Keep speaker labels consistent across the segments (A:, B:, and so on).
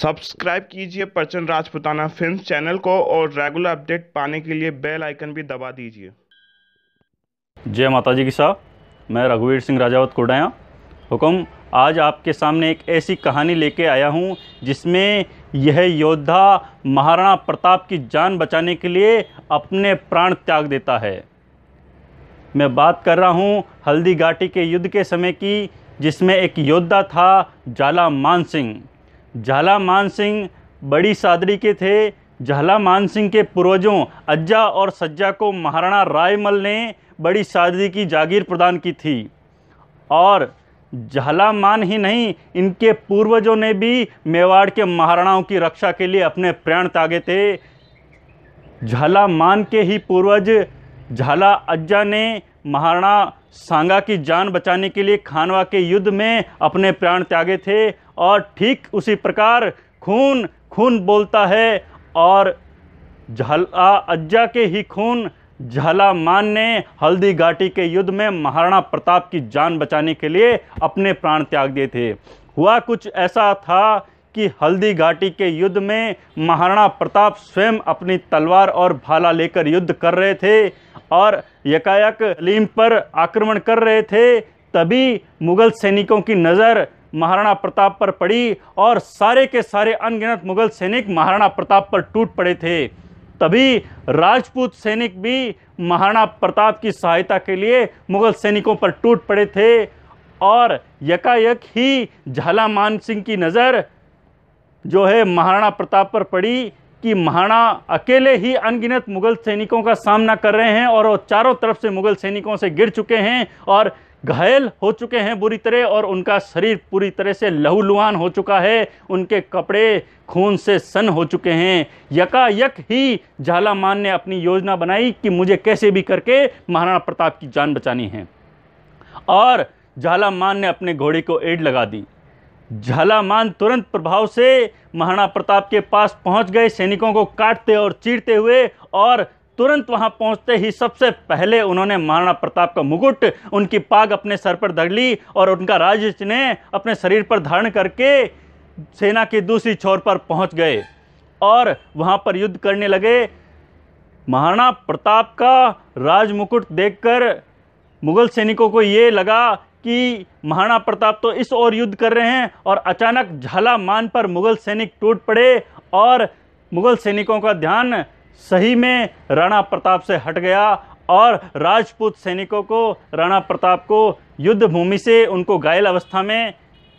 A: subscribe कीजिए परचन Rajputana film channel को और रेगुलर अपडेट पाने के लिए बेल आइकन भी दबा दीजिए जय माता जी की साहब मैं रघुवीर सिंह राजावत कोडाया हुक्म आज आपके सामने एक ऐसी कहानी लेके आया हूँ जिसमें यह योद्धा महाराणा प्रताप की जान बचाने के लिए अपने प्राण त्याग देता है मैं बात कर रहा हूँ हल्दी घाटी के युद्ध के समय की जिसमें एक योद्धा था जाला मान सिंह झाला मान सिंह बड़ी सादरी के थे झाला मान सिंह के पूर्वजों अज्जा और सज्जा को महाराणा रायमल ने बड़ी सादरी की जागीर प्रदान की थी और झाला मान ही नहीं इनके पूर्वजों ने भी मेवाड़ के महाराणाओं की रक्षा के लिए अपने प्राण तागे थे झाला मान के ही पूर्वज झाला अज्जा ने महाराणा सांगा की जान बचाने के लिए खानवा के युद्ध में अपने प्राण त्यागे थे और ठीक उसी प्रकार खून खून बोलता है और झला अज्जा के ही खून झलामान ने हल्दी घाटी के युद्ध में महाराणा प्रताप की जान बचाने के लिए अपने प्राण त्याग दिए थे हुआ कुछ ऐसा था कि हल्दी घाटी के युद्ध में महाराणा प्रताप स्वयं अपनी तलवार और भाला लेकर युद्ध कर रहे थे और यकायक लीम पर आक्रमण कर रहे थे तभी मुगल सैनिकों की नज़र महाराणा प्रताप पर पड़ी और सारे के सारे अनगिनत मुगल सैनिक महाराणा प्रताप पर टूट पड़े थे तभी राजपूत सैनिक भी महाराणा प्रताप की सहायता के लिए मुगल सैनिकों पर टूट पड़े थे और यकायक ही झाला मान सिंह की नज़र जो है महाराणा प्रताप पर पड़ी कि महाराणा अकेले ही अनगिनत मुगल सैनिकों का सामना कर रहे हैं और वो चारों तरफ से मुगल सैनिकों से गिर चुके हैं और घायल हो चुके हैं बुरी तरह और उनका शरीर पूरी तरह से लहूलुहान हो चुका है उनके कपड़े खून से सन हो चुके हैं यकायक ही झालामान ने अपनी योजना बनाई कि मुझे कैसे भी करके महाराणा प्रताप की जान बचानी है और झालामान ने अपने घोड़े को एड लगा दी झालामान तुरंत प्रभाव से महाराणा प्रताप के पास पहुंच गए सैनिकों को काटते और चीरते हुए और तुरंत वहां पहुंचते ही सबसे पहले उन्होंने महाराणा प्रताप का मुकुट उनकी पाग अपने सर पर धर ली और उनका राज चिन्ह अपने शरीर पर धारण करके सेना की दूसरी छोर पर पहुंच गए और वहां पर युद्ध करने लगे महाराणा प्रताप का राज मुकुट देखकर मुगल सैनिकों को ये लगा कि महाराणा प्रताप तो इस ओर युद्ध कर रहे हैं और अचानक झाला मान पर मुगल सैनिक टूट पड़े और मुगल सैनिकों का ध्यान सही में राणा प्रताप से हट गया और राजपूत सैनिकों को राणा प्रताप को युद्ध भूमि से उनको घायल अवस्था में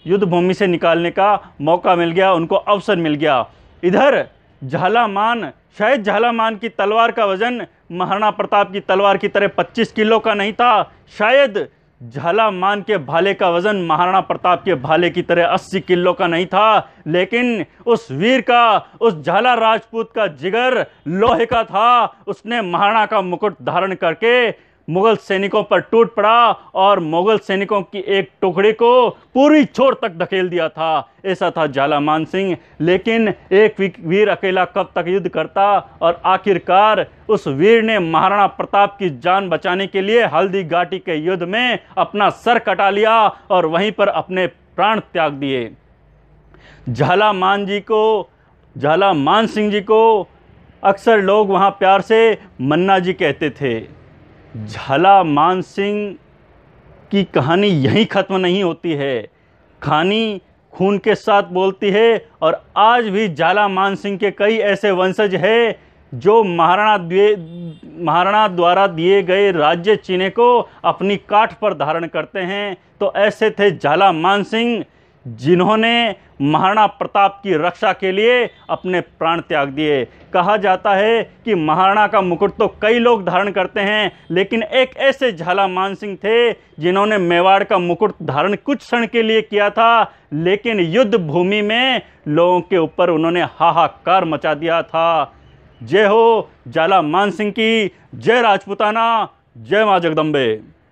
A: युद्ध भूमि से निकालने का मौका मिल गया उनको अवसर मिल गया इधर झालामान शायद झालामान की तलवार का वज़न महाराणा प्रताप की तलवार की तरह 25 किलो का नहीं था शायद झाला मान के भाले का वजन महाराणा प्रताप के भाले की तरह 80 किलो का नहीं था लेकिन उस वीर का उस झाला राजपूत का जिगर लोहे का था उसने महाराणा का मुकुट धारण करके मुगल सैनिकों पर टूट पड़ा और मुगल सैनिकों की एक टुकड़ी को पूरी छोर तक धकेल दिया था ऐसा था जालामान सिंह लेकिन एक वीर अकेला कब तक युद्ध करता और आखिरकार उस वीर ने महाराणा प्रताप की जान बचाने के लिए हल्दी घाटी के युद्ध में अपना सर कटा लिया और वहीं पर अपने प्राण त्याग दिए झालामान जी को झालामान सिंह जी को अक्सर लोग वहाँ प्यार से मन्ना जी कहते थे झला मान सिंह की कहानी यहीं ख़त्म नहीं होती है खानी खून के साथ बोलती है और आज भी झाला मान सिंह के कई ऐसे वंशज हैं जो महाराणा महाराणा द्वारा दिए गए राज्य चीने को अपनी काठ पर धारण करते हैं तो ऐसे थे झाला मान सिंह जिन्होंने महाराणा प्रताप की रक्षा के लिए अपने प्राण त्याग दिए कहा जाता है कि महाराणा का मुकुट तो कई लोग धारण करते हैं लेकिन एक ऐसे झाला मान सिंह थे जिन्होंने मेवाड़ का मुकुट धारण कुछ क्षण के लिए किया था लेकिन युद्ध भूमि में लोगों के ऊपर उन्होंने हाहाकार मचा दिया था जय हो झाला मान सिंह की जय राजपुताना जय माँ जगदम्बे